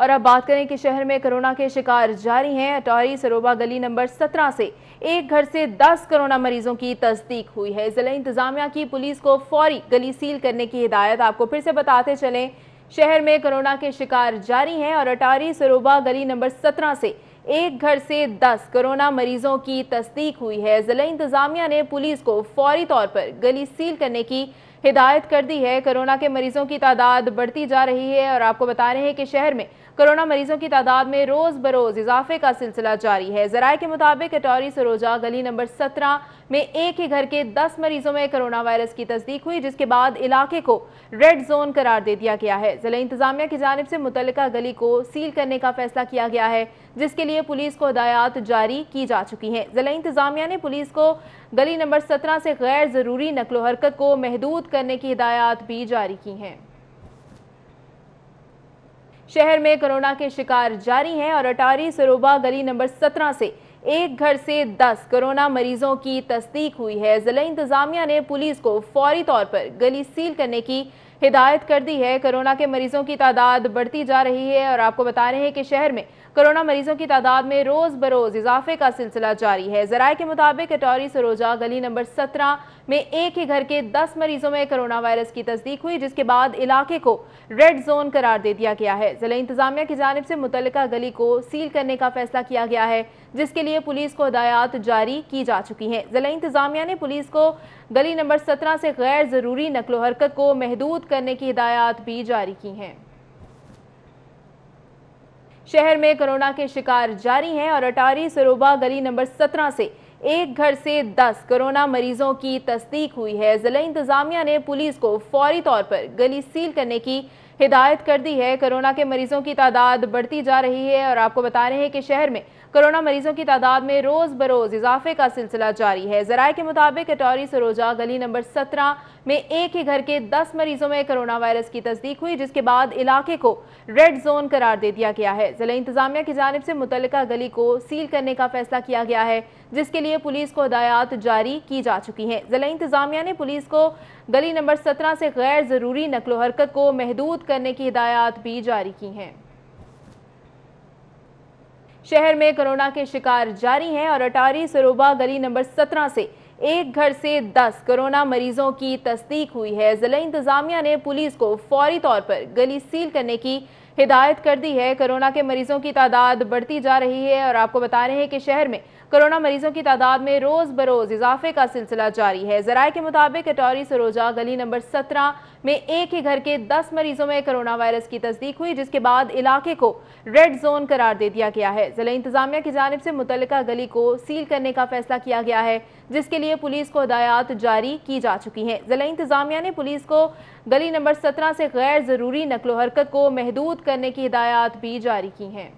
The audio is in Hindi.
और अब बात करें कि शहर में कोरोना के शिकार जारी हैं अटारी सरोबा गली नंबर 17 से एक घर से 10 कोरोना मरीजों की तस्दीक हुई है जिला इंतजामिया की पुलिस को फौरी गली सील करने की हिदायत आपको फिर से बताते चलें शहर में कोरोना के शिकार जारी हैं और अटारी सरोबा गली नंबर सत्रह से एक घर से 10 कोरोना मरीजों की तस्दीक हुई है जिला इंतजामिया ने पुलिस को फौरी तौर पर गली सील करने की हिदायत कर दी है कोरोना के मरीजों की तादाद बढ़ती जा रही है और आपको बता रहे हैं कि शहर में कोरोना मरीजों की तादाद में रोज बरोज इजाफे का सिलसिला जारी है जराये के मुताबिक कटौरी सरोजा गली नंबर सत्रह में एक ही घर के दस मरीजों में कोरोना वायरस की तस्दीक हुई जिसके बाद इलाके को रेड जोन करार दे दिया गया है जिला इंतजामिया की जानब से मुतल गली को सील करने का फैसला किया गया है जिसके लिए पुलिस को हदायत जारी की जा चुकी हैं जिला इंतजामिया ने पुलिस को गली नंबर सत्रह से गैर ज़रूरी नकलो हरकत को महदूद करने की हिदायत भी जारी की है शहर में कोरोना के शिकार जारी हैं और अटारी सरोबा गली नंबर 17 से एक घर से 10 कोरोना मरीजों की तस्दीक हुई है जिला इंतजामिया ने पुलिस को फौरी तौर पर गली सील करने की हिदायत कर दी है कोरोना के मरीजों की तादाद बढ़ती जा रही है और आपको बता रहे हैं कि शहर में कोरोना मरीजों की तादाद में रोज बरोज इजाफे का सिलसिला जारी है जराये के मुताबिक अटौरी सरोजा गली नंबर 17 में एक ही घर के 10 मरीजों में कोरोना वायरस की तस्दीक हुई जिसके बाद इलाके को रेड जोन करार दे दिया गया है जिला इंतजामिया की जानब से मुतल गली को सील करने का फैसला किया गया है जिसके लिए लिए पुलिस को हदायत जारी की जा चुकी हैं जिला इंतजामिया ने पुलिस को गली नंबर सत्रह से गैर ज़रूरी नकलो हरकत को महदूद करने की हदायत भी जारी की हैं शहर में कोरोना के शिकार जारी हैं और अटारी सरोबा गली नंबर सत्रह से एक घर से दस कोरोना मरीजों की तस्दीक हुई है जिला इंतजामिया ने पुलिस को फौरी तौर पर गली सील करने की हिदायत कर दी है कोरोना के मरीजों की तादाद बढ़ती जा रही है और आपको बता रहे हैं कि शहर में कोरोना मरीजों की तादाद में रोज बरोज इजाफे का सिलसिला जारी है जराये के मुताबिक अटौरी सरोजा गली नंबर सत्रह में एक ही घर के दस मरीजों में कोरोना वायरस की तस्दीक हुई जिसके बाद इलाके को रेड जोन करार दे दिया गया है जिला इंतजामिया की जानब से मुतल गली को सील करने का फैसला किया गया है जिसके लिए पुलिस को हदायत जारी की जा चुकी हैं जिला इंतजामिया ने पुलिस को गली नंबर सत्रह से गैर जरूरी नकलो हरकत को महदूद करने की हिदायत भी जारी की हैं शहर में कोरोना के शिकार जारी हैं और अटारी सरोबा गली नंबर 17 से एक घर से 10 कोरोना मरीजों की तस्दीक हुई है जिला इंतजामिया ने पुलिस को फौरी तौर पर गली सील करने की हिदायत कर दी है कोरोना के मरीजों की तादाद बढ़ती जा रही है और आपको बता रहे हैं कि शहर में कोरोना मरीजों की तादाद में रोज बरोज इजाफे का सिलसिला जारी है जराये के मुताबिक कटौरी सरोजा गली नंबर सत्रह में एक ही घर के दस मरीजों में कोरोना वायरस की तस्दीक हुई जिसके बाद इलाके को रेड जोन करार दे दिया गया है जिला इंतजामिया की जानब से मुतल गली को सील करने का फैसला किया गया है जिसके लिए पुलिस को हदायत जारी की जा चुकी है जिला इंतजामिया ने पुलिस को गली नंबर सत्रह से गैर जरूरी नकलो हरकत को महदूद करने की हिदायत भी जारी की हैं